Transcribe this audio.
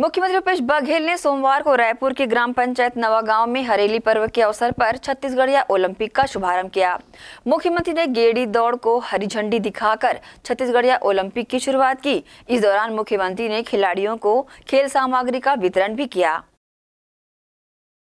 मुख्यमंत्री भूपेश बघेल ने सोमवार को रायपुर के ग्राम पंचायत नवागांव में हरेली पर्व के अवसर पर छत्तीसगढ़िया ओलंपिक का शुभारंभ किया मुख्यमंत्री ने गेड़ी दौड़ को हरी झंडी दिखाकर छत्तीसगढ़िया ओलंपिक की शुरुआत की इस दौरान मुख्यमंत्री ने खिलाड़ियों को खेल सामग्री का वितरण भी किया